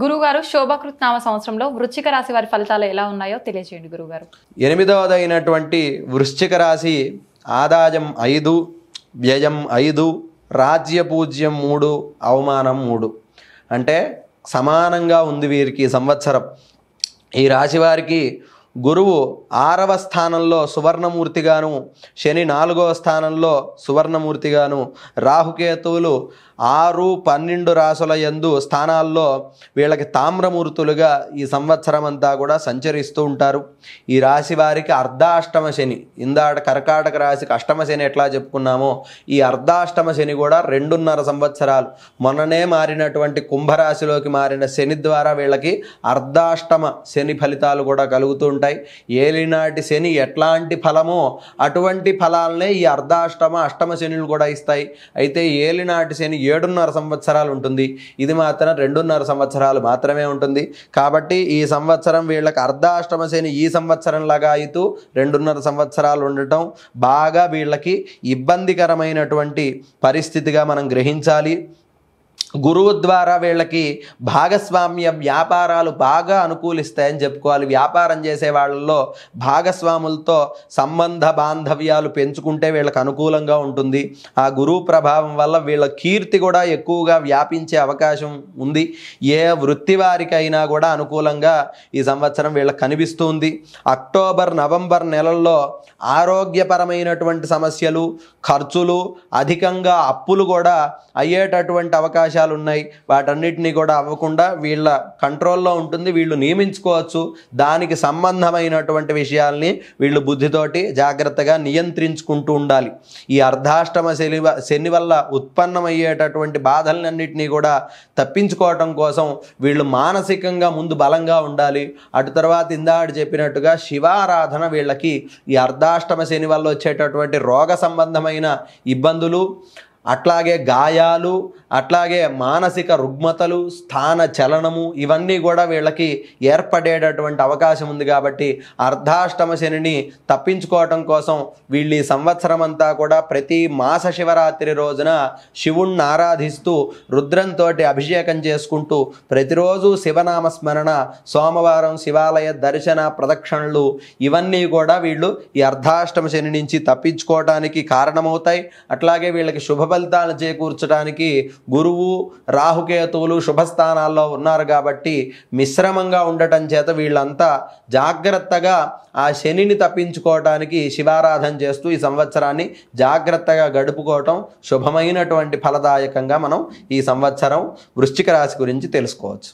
గురుగారు శోభకృత్నామ సంవత్సరంలో వృశ్చిక రాశి వారి ఫలితాలు ఎలా ఉన్నాయో తెలియజేయండి గురుగారు ఎనిమిదవదైనటువంటి వృశ్చిక రాశి ఆదాయం ఐదు వ్యయం ఐదు రాజ్య పూజ్యం మూడు అవమానం మూడు అంటే సమానంగా ఉంది వీరికి సంవత్సరం ఈ రాశి వారికి గురువు ఆరవ స్థానంలో సువర్ణమూర్తిగాను శని నాలుగవ స్థానంలో సువర్ణమూర్తిగాను రాహుకేతువులు ఆరు పన్నెండు రాసుల ఎందు స్థానాల్లో వీళ్ళకి తామ్రమూర్తులుగా ఈ సంవత్సరం అంతా కూడా సంచరిస్తూ ఉంటారు ఈ రాశి వారికి అర్ధాష్టమ శని ఇందాట కర్కాటక రాశికి అష్టమ శని ఎట్లా చెప్పుకున్నామో ఈ అర్ధాష్టమ శని కూడా రెండున్నర సంవత్సరాలు మొన్ననే మారినటువంటి కుంభరాశిలోకి మారిన శని ద్వారా వీళ్ళకి అర్ధాష్టమ శని ఫలితాలు కూడా కలుగుతూ ఉంటాయి ఉంటాయి ఏలినాటి శని ఎట్లాంటి ఫలమో అటువంటి ఫలాలనే ఈ అర్ధాష్టమ అష్టమ శనులు కూడా ఇస్తాయి అయితే ఏలినాటి శని ఏడున్నర సంవత్సరాలు ఉంటుంది ఇది మాత్రం రెండున్నర సంవత్సరాలు మాత్రమే ఉంటుంది కాబట్టి ఈ సంవత్సరం వీళ్ళకి అర్ధాష్టమ శని ఈ సంవత్సరం లాగా అవుతూ రెండున్నర సంవత్సరాలు ఉండటం బాగా వీళ్ళకి ఇబ్బందికరమైనటువంటి పరిస్థితిగా మనం గ్రహించాలి గురువు ద్వారా వీళ్ళకి భాగస్వామ్య వ్యాపారాలు బాగా అనుకూలిస్తాయని చెప్పుకోవాలి వ్యాపారం చేసే వాళ్ళల్లో భాగస్వాములతో సంబంధ బాంధవ్యాలు పెంచుకుంటే వీళ్ళకి అనుకూలంగా ఉంటుంది ఆ గురువు ప్రభావం వల్ల వీళ్ళ కీర్తి కూడా ఎక్కువగా వ్యాపించే అవకాశం ఉంది ఏ వృత్తి వారికైనా కూడా అనుకూలంగా ఈ సంవత్సరం వీళ్ళకి కనిపిస్తుంది అక్టోబర్ నవంబర్ నెలల్లో ఆరోగ్యపరమైనటువంటి సమస్యలు ఖర్చులు అధికంగా అప్పులు కూడా అయ్యేటటువంటి అవకాశం అవకాశాలు ఉన్నాయి వాటన్నిటినీ కూడా అవ్వకుండా వీళ్ళ కంట్రోల్లో ఉంటుంది వీళ్ళు నియమించుకోవచ్చు దానికి సంబంధమైనటువంటి విషయాల్ని వీళ్ళు బుద్ధితోటి జాగ్రత్తగా నియంత్రించుకుంటూ ఉండాలి ఈ అర్ధాష్టమ శని శని వల్ల ఉత్పన్నమయ్యేటటువంటి బాధలన్నింటినీ కూడా తప్పించుకోవటం కోసం వీళ్ళు మానసికంగా ముందు బలంగా ఉండాలి అటు తర్వాత ఇందాడు చెప్పినట్టుగా శివారాధన వీళ్ళకి ఈ అర్ధాష్టమ శని వల్ల వచ్చేటటువంటి రోగ సంబంధమైన ఇబ్బందులు అట్లాగే గాయాలు అట్లాగే మానసిక రుగ్మతలు స్థాన చలనము ఇవన్నీ కూడా వీళ్ళకి ఏర్పడేటటువంటి అవకాశం ఉంది కాబట్టి అర్ధాష్టమ శనిని తప్పించుకోవటం కోసం వీళ్ళు ఈ సంవత్సరం అంతా కూడా ప్రతి మాస శివరాత్రి రోజున శివుణ్ణి ఆరాధిస్తూ రుద్రంతో అభిషేకం చేసుకుంటూ ప్రతిరోజు శివనామస్మరణ సోమవారం శివాలయ దర్శన ప్రదక్షిణలు ఇవన్నీ కూడా వీళ్ళు ఈ అర్ధాష్టమ శని నుంచి తప్పించుకోవడానికి కారణమవుతాయి అట్లాగే వీళ్ళకి శుభ శుభఫలితాలను చేకూర్చడానికి గురువు రాహుకేతువులు శుభస్థానాల్లో ఉన్నారు కాబట్టి మిశ్రమంగా ఉండటం చేత వీళ్ళంతా జాగ్రత్తగా ఆ శనిని తప్పించుకోవటానికి శివారాధన చేస్తూ ఈ సంవత్సరాన్ని జాగ్రత్తగా గడుపుకోవటం శుభమైనటువంటి ఫలదాయకంగా మనం ఈ సంవత్సరం వృశ్చిక రాశి గురించి తెలుసుకోవచ్చు